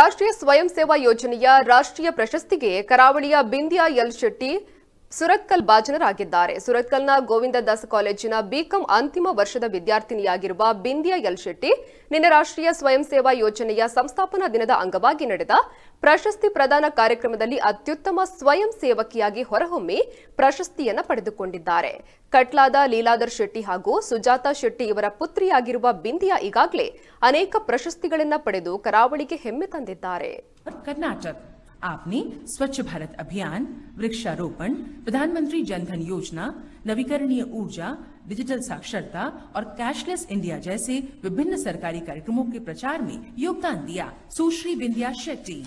ರಾಷ್ಟ್ರೀಯ ಸ್ವಯಂ ಸೇವಾ ಯೋಜನೆಯ ರಾಷ್ಟ್ರೀಯ ಪ್ರಶಸ್ತಿಗೆ ಕರಾವಳಿಯ ಬಿಂದ್ಯಾ ಎಲ್ ಶೆಟ್ಟಿ ಸುರತ್ಕಲ್ ಭಾಜನರಾಗಿದ್ದಾರೆ ಸುರತ್ಕಲ್ನ ಗೋವಿಂದ ದಾಸ್ ಕಾಲೇಜಿನ ಬಿಕಾಂ ಅಂತಿಮ ವರ್ಷದ ವಿದ್ಯಾರ್ಥಿನಿಯಾಗಿರುವ ಬಿಂದಿಯಾ ಶೆಟ್ಟಿ ನಿನ್ನೆ ರಾಷ್ಟೀಯ ಸ್ವಯಂ ಸೇವಾ ಯೋಜನೆಯ ಸಂಸ್ಥಾಪನಾ ದಿನದ ಅಂಗವಾಗಿ ನಡೆದ ಪ್ರಶಸ್ತಿ ಪ್ರದಾನ ಕಾರ್ಯಕ್ರಮದಲ್ಲಿ ಅತ್ಯುತ್ತಮ ಸ್ವಯಂ ಸೇವಕಿಯಾಗಿ ಹೊರಹೊಮ್ಮಿ ಪ್ರಶಸ್ತಿಯನ್ನು ಪಡೆದುಕೊಂಡಿದ್ದಾರೆ ಕಟ್ಲಾದ ಲೀಲಾಧರ್ ಶೆಟ್ಟಿ ಹಾಗೂ ಸುಜಾತಾ ಶೆಟ್ಟಿ ಇವರ ಪುತ್ರಿಯಾಗಿರುವ ಬಿಂದಿಯಾ ಈಗಾಗಲೇ ಅನೇಕ ಪ್ರಶಸ್ತಿಗಳನ್ನು ಪಡೆದು ಕರಾವಳಿಗೆ ಹೆಮ್ಮೆ ತಂದಿದ್ದಾರೆ ಕರ್ನಾಟಕ आपने स्वच्छ भारत अभियान वृक्षारोपण प्रधानमंत्री जनधन योजना नवीकरणीय ऊर्जा डिजिटल साक्षरता और कैशलेस इंडिया जैसे विभिन्न सरकारी कार्यक्रमों के प्रचार में योगदान दिया सुश्री बिंदिया शेट्टी